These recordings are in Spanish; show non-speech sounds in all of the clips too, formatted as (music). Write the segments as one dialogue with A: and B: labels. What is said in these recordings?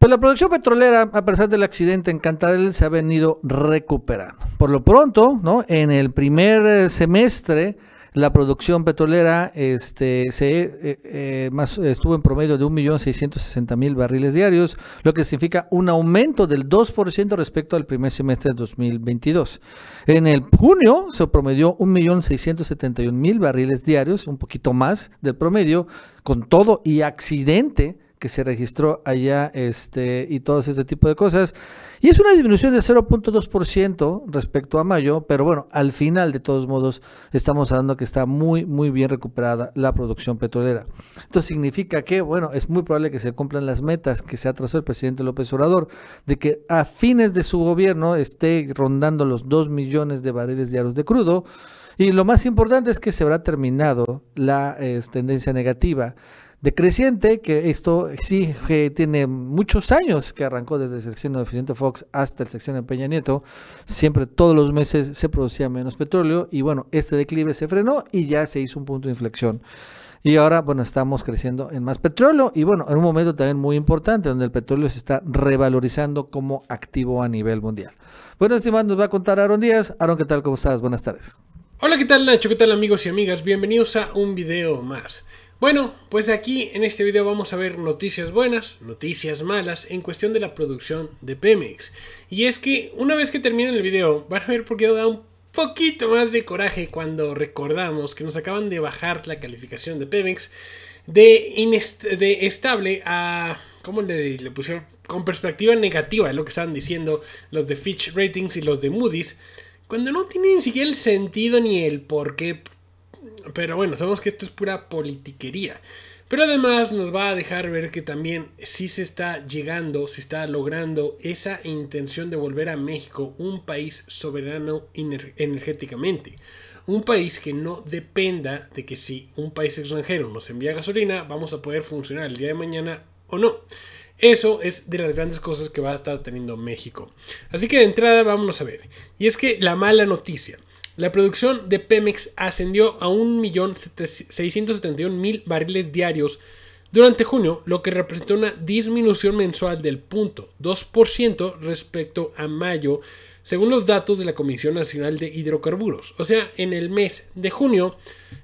A: Pues la producción petrolera, a pesar del accidente en Cantarel, se ha venido recuperando. Por lo pronto, ¿no? En el primer eh, semestre, la producción petrolera este, se, eh, eh, estuvo en promedio de 1.660.000 barriles diarios, lo que significa un aumento del 2% respecto al primer semestre de 2022. En el junio se promedió 1.671.000 barriles diarios, un poquito más del promedio, con todo y accidente que se registró allá este, y todo este tipo de cosas. Y es una disminución del 0.2% respecto a mayo, pero bueno, al final de todos modos estamos hablando que está muy, muy bien recuperada la producción petrolera. Esto significa que, bueno, es muy probable que se cumplan las metas que se ha trazado el presidente López Obrador, de que a fines de su gobierno esté rondando los 2 millones de barriles diarios de crudo. Y lo más importante es que se habrá terminado la eh, tendencia negativa decreciente, que esto sí tiene muchos años que arrancó desde el sección de Vicente Fox hasta el sección de Peña Nieto, siempre todos los meses se producía menos petróleo y bueno, este declive se frenó y ya se hizo un punto de inflexión. Y ahora, bueno, estamos creciendo en más petróleo y bueno, en un momento también muy importante donde el petróleo se está revalorizando como activo a nivel mundial. Bueno, encima nos va a contar Aaron Díaz. Aaron, ¿qué tal? ¿Cómo estás? Buenas tardes.
B: Hola, ¿qué tal Nacho? ¿Qué tal amigos y amigas? Bienvenidos a un video más. Bueno, pues aquí en este video vamos a ver noticias buenas, noticias malas en cuestión de la producción de Pemex. Y es que una vez que terminen el video van a ver por qué da un poquito más de coraje cuando recordamos que nos acaban de bajar la calificación de Pemex de, de estable a... ¿Cómo le, le pusieron? Con perspectiva negativa, lo que estaban diciendo los de Fitch Ratings y los de Moody's. Cuando no tiene ni siquiera el sentido ni el por qué pero bueno, sabemos que esto es pura politiquería. Pero además nos va a dejar ver que también sí se está llegando, se está logrando esa intención de volver a México un país soberano energéticamente. Un país que no dependa de que si un país extranjero nos envía gasolina, vamos a poder funcionar el día de mañana o no. Eso es de las grandes cosas que va a estar teniendo México. Así que de entrada vamos a ver. Y es que la mala noticia la producción de Pemex ascendió a 1.671.000 barriles diarios durante junio, lo que representó una disminución mensual del 0.2% respecto a mayo, según los datos de la Comisión Nacional de Hidrocarburos. O sea, en el mes de junio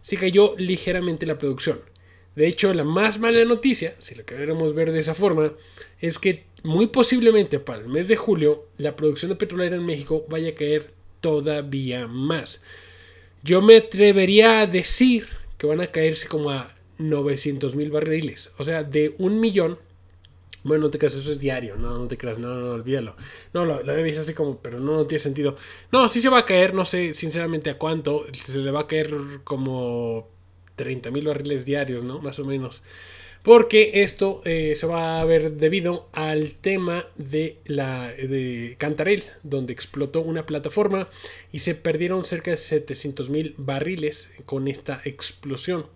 B: se cayó ligeramente la producción. De hecho, la más mala noticia, si la queremos ver de esa forma, es que muy posiblemente para el mes de julio la producción de petrolera en México vaya a caer todavía más. Yo me atrevería a decir que van a caerse como a 900 mil barriles. O sea, de un millón. Bueno, no te creas, eso es diario. No, no te creas, no, no, olvídalo. No, lo, lo visto así como, pero no, no tiene sentido. No, sí se va a caer, no sé sinceramente a cuánto. Se le va a caer como 30 mil barriles diarios, ¿no? Más o menos porque esto eh, se va a ver debido al tema de la Cantarell, donde explotó una plataforma y se perdieron cerca de 700 mil barriles con esta explosión.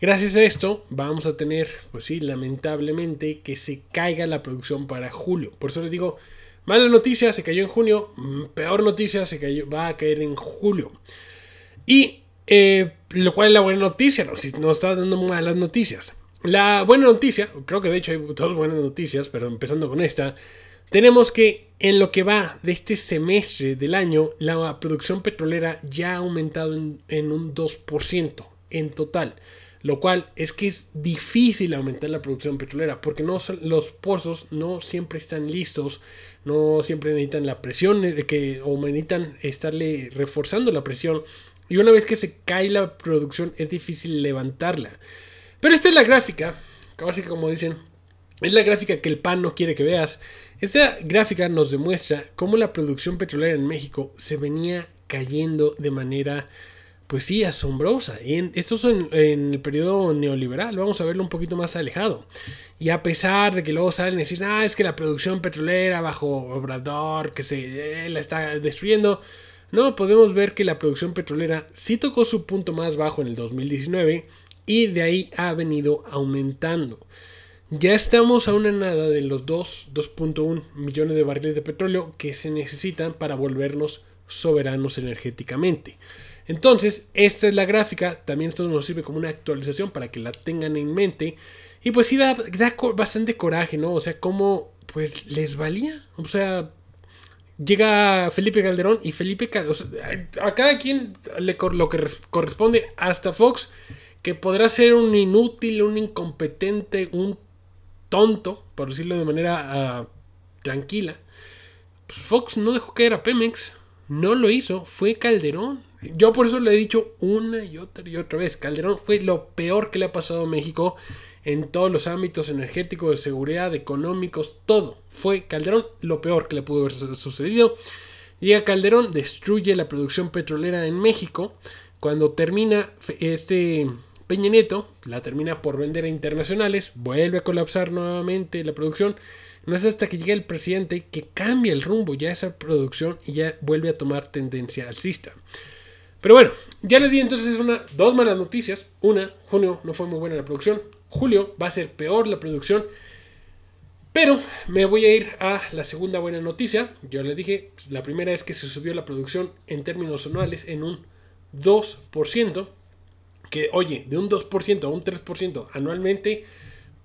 B: Gracias a esto vamos a tener, pues sí, lamentablemente que se caiga la producción para julio. Por eso les digo, mala noticia, se cayó en junio, mm, peor noticia, se va a caer en julio. Y eh, lo cual es la buena noticia, no, si nos está dando malas noticias. La buena noticia, creo que de hecho hay dos buenas noticias, pero empezando con esta, tenemos que en lo que va de este semestre del año, la producción petrolera ya ha aumentado en, un 2% en total. Lo cual es que es difícil aumentar la producción petrolera porque no los pozos no siempre están listos, no siempre necesitan la presión eh, que, o necesitan estarle reforzando la presión. Y una vez que se cae la producción es difícil levantarla. Pero esta es la gráfica. Ahora que como dicen, es la gráfica que el PAN no quiere que veas. Esta gráfica nos demuestra cómo la producción petrolera en México se venía cayendo de manera, pues sí, asombrosa. esto es en, el periodo neoliberal, vamos a verlo un poquito más alejado. Y a pesar de que luego salen a decir, ah, es que la producción petrolera bajo Obrador, que se eh, la está destruyendo. No, podemos ver que la producción petrolera sí tocó su punto más bajo en el 2019 y de ahí ha venido aumentando. Ya estamos a una nada de los 2.1 millones de barriles de petróleo que se necesitan para volvernos soberanos energéticamente. Entonces, esta es la gráfica, también esto nos sirve como una actualización para que la tengan en mente. Y pues sí da, bastante coraje, ¿no? O sea, cómo pues les valía. O sea, llega Felipe Calderón y Felipe, Calderón. a cada quien le lo que corresponde hasta Fox que podrá ser un inútil, un incompetente, un tonto, por decirlo de manera ah, tranquila. Pues Fox no dejó caer a Pemex, no lo hizo, fue Calderón. Yo por eso le he dicho una y otra y otra vez, Calderón fue lo peor que le ha pasado a México en todos los ámbitos energéticos, de seguridad, económicos, todo. Fue Calderón lo peor que le pudo haber sucedido. a Calderón, destruye la producción petrolera en México. Cuando termina este Peña Nieto la termina por vender a internacionales, vuelve a colapsar nuevamente la producción. No es hasta que llega el presidente que cambia el rumbo ya esa producción y ya vuelve a tomar tendencia alcista. Pero bueno, ya le di entonces dos malas noticias. Una, junio no fue muy buena la producción. Julio va a ser peor la producción. Pero me voy a ir a la segunda buena noticia. Yo le dije, la primera es que se subió la producción en términos anuales en un 2% que, oye, de un 2% a un 3% anualmente,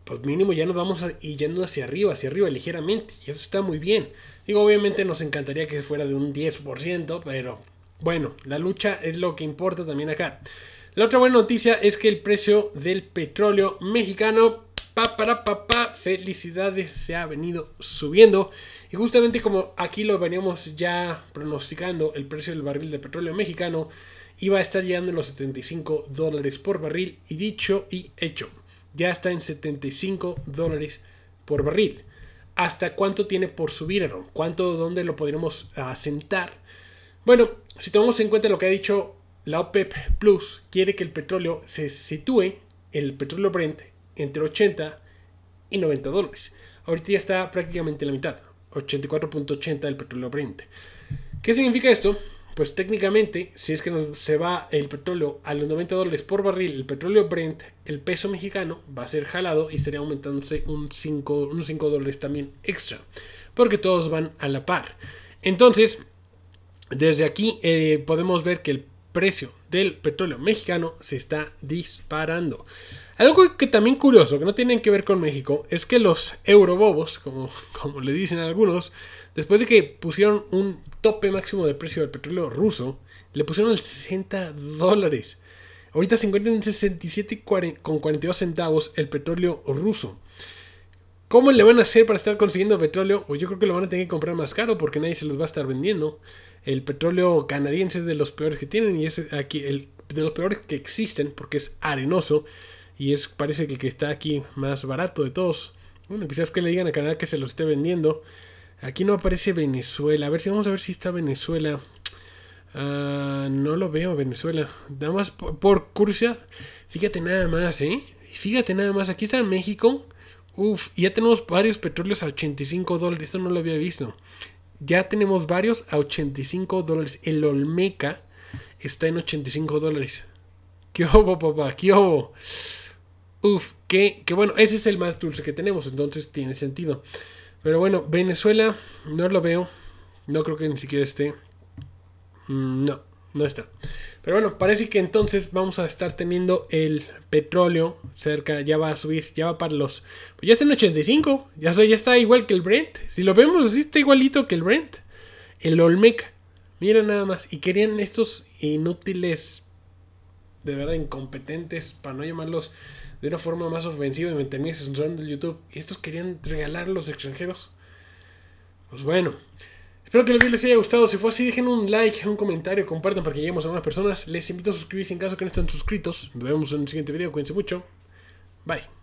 B: pues mínimo ya nos vamos yendo hacia arriba, hacia arriba ligeramente. Y eso está muy bien. Digo, obviamente nos encantaría que fuera de un 10%, pero bueno, la lucha es lo que importa también acá. La otra buena noticia es que el precio del petróleo mexicano, pa, para, pa, felicidades, se ha venido subiendo. Y justamente como aquí lo veníamos ya pronosticando, el precio del barril de petróleo mexicano iba a estar llegando a los 75 dólares por barril y dicho y hecho, ya está en 75 dólares por barril. ¿Hasta cuánto tiene por subir, ¿Cuánto, dónde lo podremos asentar? Bueno, si tomamos en cuenta lo que ha dicho la OPEP e Plus, quiere que el petróleo se sitúe, el petróleo Brent, entre 80 y 90 dólares. Ahorita ya está prácticamente la mitad, 84.80 del petróleo Brent. ¿Qué significa esto? pues técnicamente, si es que se va el petróleo a los 90 dólares por barril, el petróleo Brent, el peso mexicano va a ser jalado y estaría aumentándose un 5, unos 5 dólares también extra, porque todos van a la par. Entonces, desde aquí eh, podemos ver que el precio del petróleo mexicano se está disparando. Algo que también curioso, que no tienen que ver con México, es que los eurobobos, como, (laughs) como le dicen algunos, después de que pusieron un tope máximo de precio del petróleo ruso, le pusieron el 60 dólares. Ahorita se encuentran en 67,42 centavos el petróleo ruso. ¿Cómo le van a hacer para estar consiguiendo petróleo? O pues yo creo que lo van a tener que comprar más caro porque nadie se los va a estar vendiendo. El petróleo canadiense es de los peores que tienen y es aquí de los peores que existen porque es arenoso y es parece que que está aquí más barato de todos. Bueno, quizás que le digan a Canadá que se los esté vendiendo. Aquí no aparece Venezuela. A ver si vamos a ver si está Venezuela. Ah, no lo veo Venezuela. Nada más por, por Fíjate nada más, ¿eh? Fíjate nada más. Aquí está México. Uf, ya tenemos varios petróleos a 85 dólares. Esto no lo había visto. Ya tenemos varios a 85 dólares. El Olmeca está en 85 dólares. ¿Qué hubo, papá? ¿Qué hubo? Uf, que, que bueno, ese es el más dulce que tenemos. Entonces tiene sentido. Pero bueno, Venezuela no lo veo. No creo que ni siquiera esté. Mm, no, no está. Pero bueno, parece que entonces vamos a estar teniendo el petróleo cerca, ya va a subir, ya va para los... Pues ya está en 85, ya, ya está igual que el Brent. Si lo vemos así, está igualito que el Brent. El Olmeca. Mira nada más. Y querían estos inútiles, de verdad incompetentes, para no llamarlos de una forma más ofensiva y me terminé censurando el YouTube. Y estos querían regalar los extranjeros. Pues bueno. Espero que el video les haya gustado. Si fue así, dejen un like, un comentario, compartan para que lleguemos a más personas. Les invito a suscribirse en caso que no estén suscritos. Nos vemos en un siguiente video. Cuídense mucho. Bye.